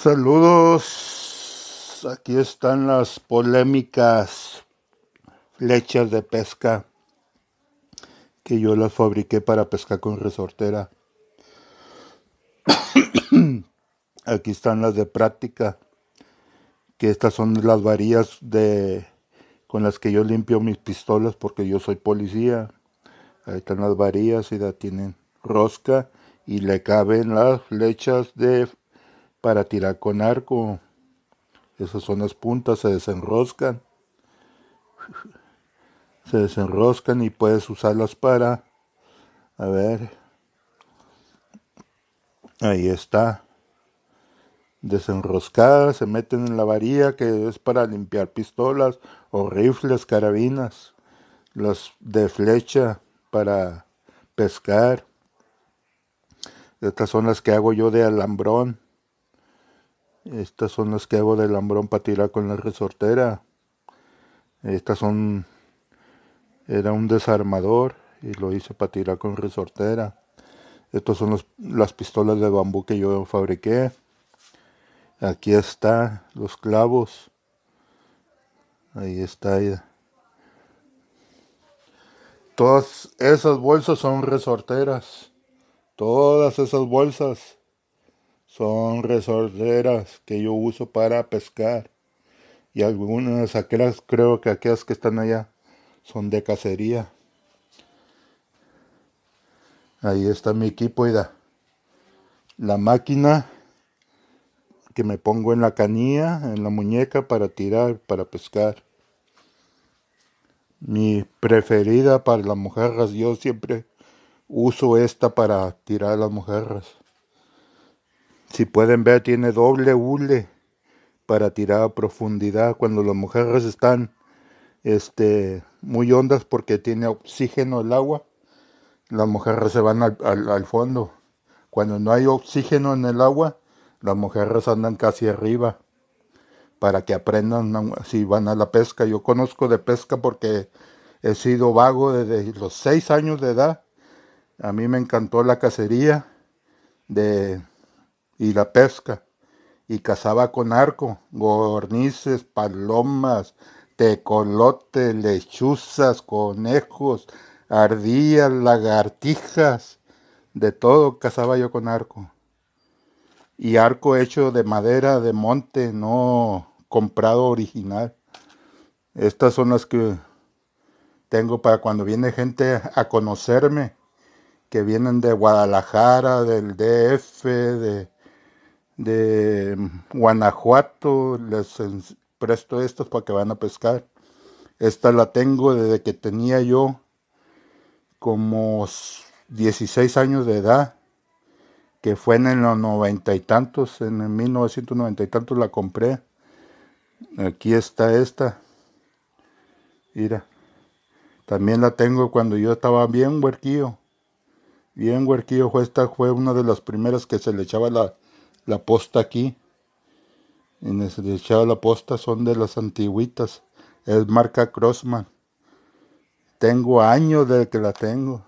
Saludos, aquí están las polémicas flechas de pesca que yo las fabriqué para pescar con resortera. aquí están las de práctica, que estas son las varillas de con las que yo limpio mis pistolas porque yo soy policía. Ahí están las varillas y la tienen rosca y le caben las flechas de para tirar con arco. Esas son las puntas, se desenroscan. Se desenroscan y puedes usarlas para... A ver. Ahí está. Desenroscadas, se meten en la varilla que es para limpiar pistolas o rifles, carabinas. Las de flecha para pescar. Estas son las que hago yo de alambrón. Estas son las que hago de lambrón para tirar con la resortera. Estas son. Era un desarmador y lo hice para tirar con resortera. Estas son las pistolas de bambú que yo fabriqué. Aquí está los clavos. Ahí está. Todas esas bolsas son resorteras. Todas esas bolsas son resorteras que yo uso para pescar. Y algunas, aquellas, creo que aquellas que están allá son de cacería. Ahí está mi equipo, da La máquina que me pongo en la canilla, en la muñeca para tirar, para pescar. Mi preferida para las mojarras, yo siempre uso esta para tirar las mojarras. Si pueden ver, tiene doble hule para tirar a profundidad cuando las mujeres están este, muy hondas porque tiene oxígeno el agua. Las mujeres se van al, al fondo. Cuando no hay oxígeno en el agua, las mujeres andan casi arriba para que aprendan si van a la pesca. Yo conozco de pesca porque he sido vago desde los seis años de edad. A mí me encantó la cacería de y la pesca, y cazaba con arco, gornices, palomas, tecolote, lechuzas, conejos, ardillas, lagartijas, de todo cazaba yo con arco. Y arco hecho de madera de monte, no comprado original. Estas son las que tengo para cuando viene gente a conocerme, que vienen de Guadalajara, del DF, de de Guanajuato, les presto estos para que van a pescar. Esta la tengo desde que tenía yo como 16 años de edad, que fue en los noventa y tantos, en el 1990 y tantos la compré. Aquí está esta. Mira, también la tengo cuando yo estaba bien huerquío. Bien huerquío, esta fue una de las primeras que se le echaba la, la posta aquí. En el de la posta son de las antiguitas. Es marca Crossman. Tengo años de que la tengo.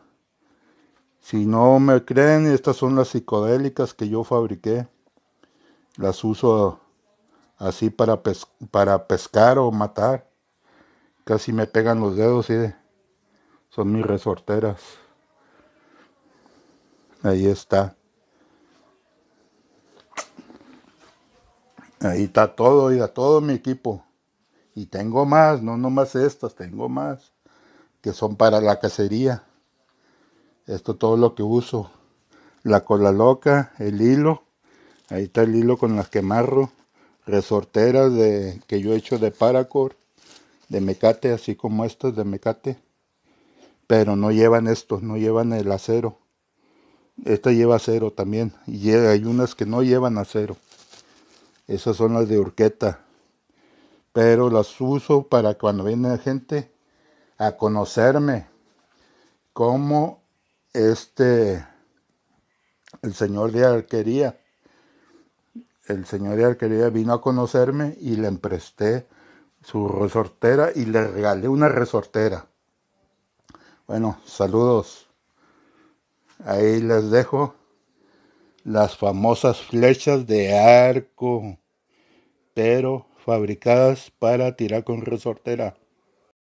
Si no me creen, estas son las psicodélicas que yo fabriqué. Las uso así para, para pescar o matar. Casi me pegan los dedos y son mis resorteras. Ahí está. Ahí está todo, a todo mi equipo. Y tengo más, no nomás estas, tengo más, que son para la cacería. Esto todo lo que uso. La cola loca, el hilo. Ahí está el hilo con las que marro. Resorteras de, que yo he hecho de paracord, de mecate, así como estas de mecate. Pero no llevan estos, no llevan el acero. Esta lleva acero también. Y hay unas que no llevan acero. Esas son las de Urqueta. Pero las uso para cuando viene gente a conocerme. Como este, el señor de arquería. El señor de arquería vino a conocerme y le empresté su resortera y le regalé una resortera. Bueno, saludos. Ahí les dejo las famosas flechas de arco pero fabricadas para tirar con resortera.